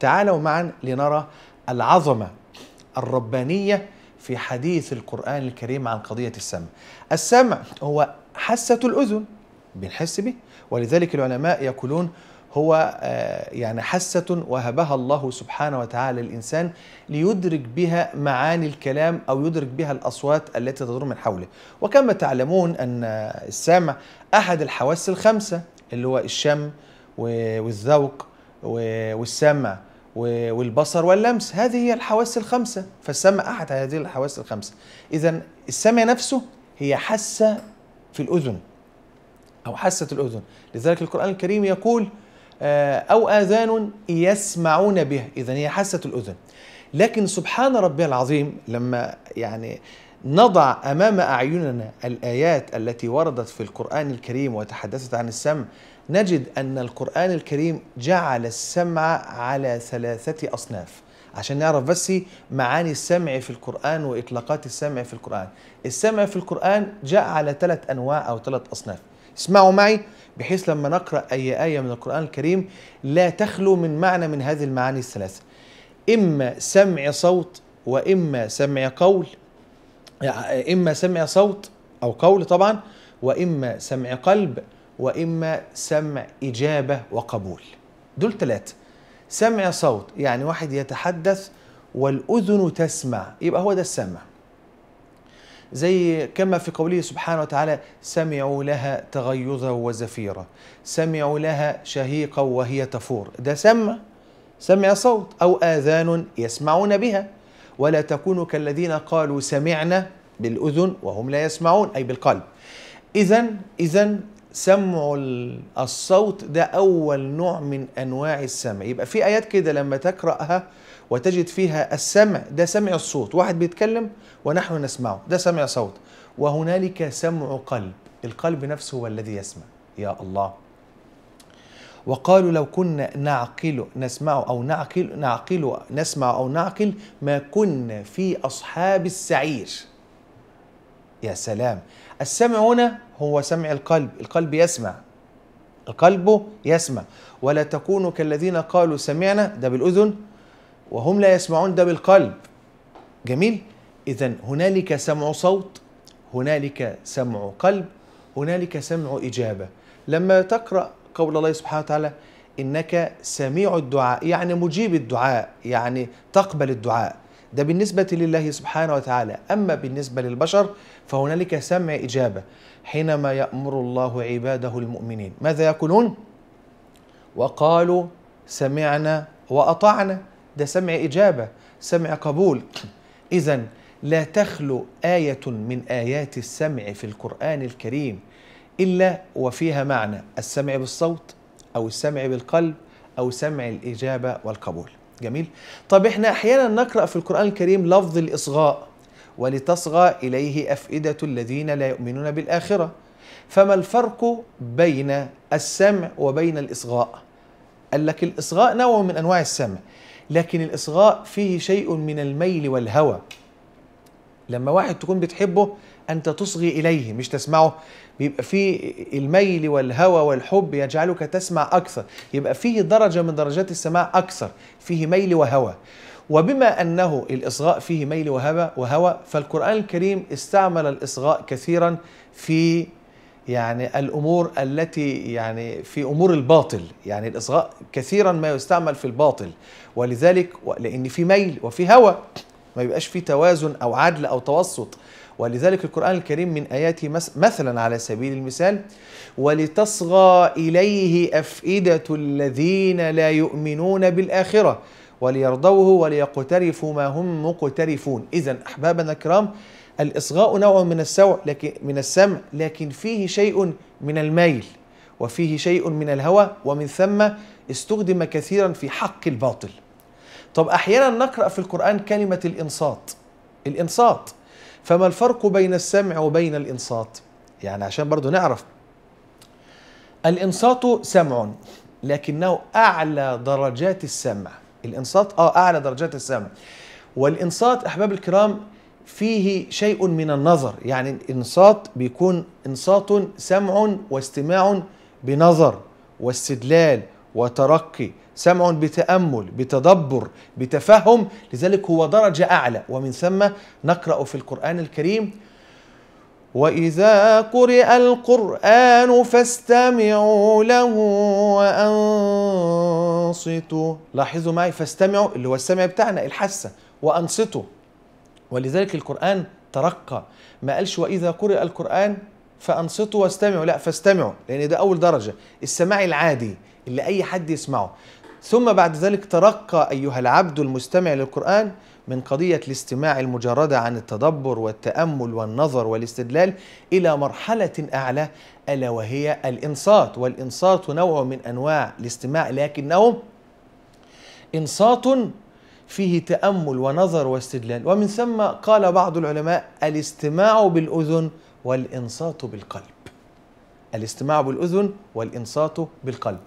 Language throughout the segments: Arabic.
تعالوا معا لنرى العظمه الربانيه في حديث القران الكريم عن قضيه السمع. السمع هو حاسه الاذن بنحس به ولذلك العلماء يقولون هو آه، يعني حاسة وهبها الله سبحانه وتعالى للإنسان ليدرك بها معاني الكلام أو يدرك بها الأصوات التي تدور من حوله وكما تعلمون أن السمع أحد الحواس الخمسة اللي هو الشم والذوق والسمع والبصر واللمس هذه هي الحواس الخمسة فالسمع أحد هذه الحواس الخمسة إذا السمع نفسه هي حاسة في الأذن أو حاسة الأذن لذلك القرآن الكريم يقول آه، أو آذان يسمعون بها إذا هي حاسة الأذن لكن سبحان ربي العظيم لما يعني نضع امام اعيننا الايات التي وردت في القران الكريم وتحدثت عن السمع نجد ان القران الكريم جعل السمع على ثلاثه اصناف عشان نعرف بس معاني السمع في القرآن وإطلاقات السمع في القرآن السمع في القرآن جاء على ثلاث أنواع أو ثلاث أصناف اسمعوا معي بحيث لما نقرأ أي آية من القرآن الكريم لا تخلو من معنى من هذه المعاني الثلاثة إما سمع صوت وإما سمع قول يعني إما سمع صوت أو قول طبعا وإما سمع قلب وإما سمع إجابة وقبول دول ثلاثة سمع صوت يعني واحد يتحدث والأذن تسمع يبقى هو ده السمع زي كما في قوله سبحانه وتعالى سمعوا لها تغيظا وزفيرا سمعوا لها شهيقا وهي تفور ده سمع سمع صوت أو آذان يسمعون بها ولا تكونوا كالذين قالوا سمعنا بالأذن وهم لا يسمعون أي بالقلب إذا إذا سمع الصوت ده أول نوع من أنواع السمع يبقى في آيات كده لما تقرأها وتجد فيها السمع ده سمع الصوت واحد بيتكلم ونحن نسمعه ده سمع صوت وهنالك سمع قلب القلب نفسه هو الذي يسمع يا الله وقالوا لو كنا نعقل نسمع أو نعقل نعقل نسمع أو نعقل ما كنا في أصحاب السعير يا سلام السمع هنا هو سمع القلب القلب يسمع القلب يسمع ولا تكونوا كالذين قالوا سمعنا ده بالأذن وهم لا يسمعون ده بالقلب جميل إذا هنالك سمع صوت هنالك سمع قلب هنالك سمع إجابة لما تقرأ قول الله سبحانه وتعالى إنك سميع الدعاء يعني مجيب الدعاء يعني تقبل الدعاء ده بالنسبة لله سبحانه وتعالى أما بالنسبة للبشر فهنالك سمع إجابة حينما يأمر الله عباده المؤمنين ماذا يقولون؟ وقالوا سمعنا وأطعنا ده سمع إجابة سمع قبول إذا لا تخلو آية من آيات السمع في القرآن الكريم إلا وفيها معنى السمع بالصوت أو السمع بالقلب أو سمع الإجابة والقبول جميل طب احنا أحيانا نقرأ في القرآن الكريم لفظ الإصغاء ولتصغى إليه أفئدة الذين لا يؤمنون بالآخرة فما الفرق بين السمع وبين الإصغاء قال لك الإصغاء نوع من أنواع السمع لكن الإصغاء فيه شيء من الميل والهوى لما واحد تكون بتحبه انت تصغي اليه مش تسمعه بيبقى فيه الميل والهوى والحب يجعلك تسمع اكثر يبقى فيه درجه من درجات السماع اكثر فيه ميل وهوى وبما انه الاصغاء فيه ميل وهوى وهوى فالقران الكريم استعمل الاصغاء كثيرا في يعني الامور التي يعني في امور الباطل يعني الاصغاء كثيرا ما يستعمل في الباطل ولذلك لان في ميل وفي هوى ما يبقاش في توازن أو عدل أو توسط ولذلك القرآن الكريم من آياته مثلا على سبيل المثال ولتصغى إليه أفئدة الذين لا يؤمنون بالآخرة وليرضوه وليقترفوا ما هم مقترفون إذا أحبابنا الكرام الإصغاء نوع من السوع لكن من السمع لكن فيه شيء من الميل وفيه شيء من الهوى ومن ثم استخدم كثيرا في حق الباطل طب احيانا نقرا في القران كلمه الانصات الانصات فما الفرق بين السمع وبين الانصات يعني عشان برضو نعرف الانصات سمع لكنه اعلى درجات السمع الانصات اه اعلى درجات السمع والانصات احباب الكرام فيه شيء من النظر يعني الانصات بيكون انصات سمع واستماع بنظر واستدلال وترقي سمع بتامل بتدبر بتفهم لذلك هو درجه اعلى ومن ثم نقرا في القران الكريم واذا قرئ القران فاستمعوا له وانصتوا لاحظوا معي فاستمعوا اللي هو السمع بتاعنا الحاسه وانصتوا ولذلك القران ترقى ما قالش واذا قرئ القران فانصتوا واستمعوا لا فاستمعوا لان ده اول درجه السماع العادي اللي اي حد يسمعه ثم بعد ذلك ترقى ايها العبد المستمع للقران من قضيه الاستماع المجرده عن التدبر والتامل والنظر والاستدلال الى مرحله اعلى الا وهي الانصات والانصات نوع من انواع الاستماع لكنه انصات فيه تامل ونظر واستدلال ومن ثم قال بعض العلماء الاستماع بالاذن والإنصات بالقلب الاستماع بالأذن والإنصات بالقلب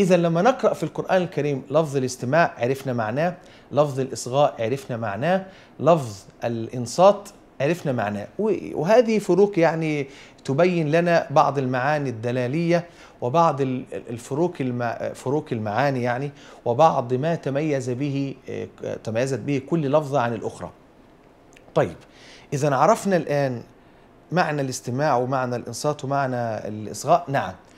إذا لما نقرأ في القرآن الكريم لفظ الاستماع عرفنا معناه لفظ الإصغاء عرفنا معناه لفظ الإنصات عرفنا معناه وهذه فروق يعني تبين لنا بعض المعاني الدلالية وبعض الفروق الم... فروق المعاني يعني وبعض ما تميز به تميزت به كل لفظة عن الأخرى طيب إذا عرفنا الآن معنى الاستماع ومعنى الانصات ومعنى الاصغاء نعم